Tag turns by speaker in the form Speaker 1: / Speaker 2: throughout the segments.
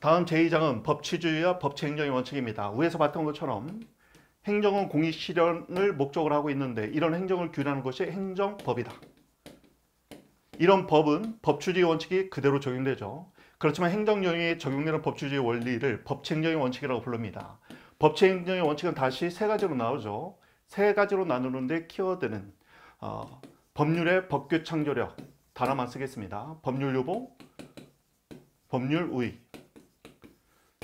Speaker 1: 다음 제2장은 법치주의와 법치행정의 원칙입니다. 위에서 봤던 것처럼 행정은 공익 실현을 목적으로 하고 있는데 이런 행정을 규율하는 것이 행정법이다. 이런 법은 법치주의 원칙이 그대로 적용되죠. 그렇지만 행정 영역에 적용되는 법치주의 원리를 법치행정의 원칙이라고 부릅니다. 법치행정의 원칙은 다시 세 가지로 나오죠. 세 가지로 나누는데 키워드는 어, 법률의 법규 창조력 단어만 쓰겠습니다. 법률 유보, 법률 우위,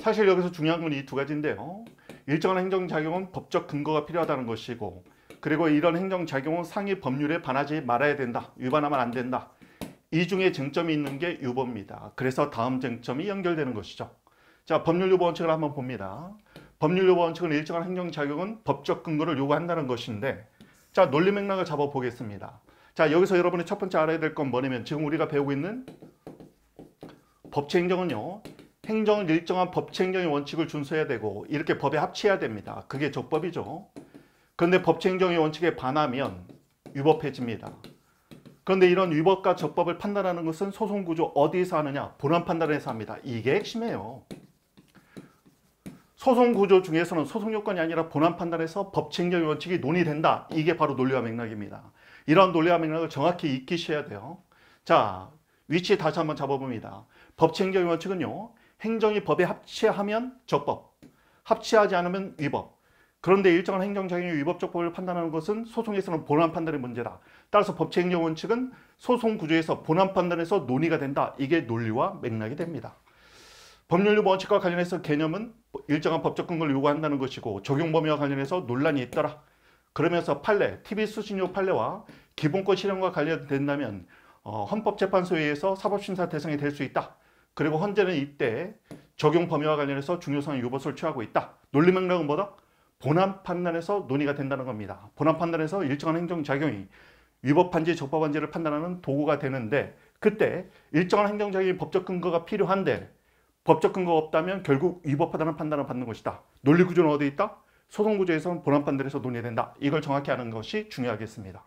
Speaker 1: 사실 여기서 중요한 건 이 두 가지인데요. 일정한 행정작용은 법적 근거가 필요하다는 것이고 그리고 이런 행정작용은 상위 법률에 반하지 말아야 된다. 위반하면 안 된다. 이 중에 쟁점이 있는 게 유보입니다. 그래서 다음 쟁점이 연결되는 것이죠. 자, 법률 유보 원칙을 한번 봅니다. 법률 유보 원칙은 일정한 행정작용은 법적 근거를 요구한다는 것인데 자, 논리 맥락을 잡아보겠습니다. 자, 여기서 여러분이 첫 번째 알아야 될 건 뭐냐면 지금 우리가 배우고 있는 법체 행정은요. 행정은 일정한 법치행정의 원칙을 준수해야 되고 이렇게 법에 합치해야 됩니다. 그게 적법이죠. 그런데 법치행정의 원칙에 반하면 위법해집니다. 그런데 이런 위법과 적법을 판단하는 것은 소송구조 어디에서 하느냐? 본안 판단에서 합니다. 이게 핵심이에요. 소송구조 중에서는 소송요건이 아니라 본안 판단에서 법치행정의 원칙이 논의된다. 이게 바로 논리와 맥락입니다. 이런 논리와 맥락을 정확히 익히셔야 돼요. 자, 위치 다시 한번 잡아봅니다. 법치행정의 원칙은요. 행정이 법에 합치하면 적법, 합치하지 않으면 위법. 그런데 일정한 행정작용이 위법적 법을 판단하는 것은 소송에서는 본안 판단의 문제다. 따라서 법치행정 원칙은 소송 구조에서 본안 판단에서 논의가 된다. 이게 논리와 맥락이 됩니다. 법률 원칙과 관련해서 개념은 일정한 법적 근거를 요구한다는 것이고 적용 범위와 관련해서 논란이 있더라. 그러면서 판례, TV 수신료 판례와 기본권 실현과 관련된다면 어, 헌법재판소에 의해서 사법심사 대상이 될 수 있다. 그리고 헌재는 이때 적용 범위와 관련해서 중요성의 요법을 취하고 있다. 논리 맥락은 뭐다? 본안 판단에서 논의가 된다는 겁니다. 본안 판단에서 일정한 행정작용이 위법한지 적법한지를 판단하는 도구가 되는데 그때 일정한 행정적인 법적 근거가 필요한데 법적 근거가 없다면 결국 위법하다는 판단을 받는 것이다. 논리 구조는 어디 있다? 소송구조에서는 본안 판단에서 논의된다. 이걸 정확히 아는 것이 중요하겠습니다.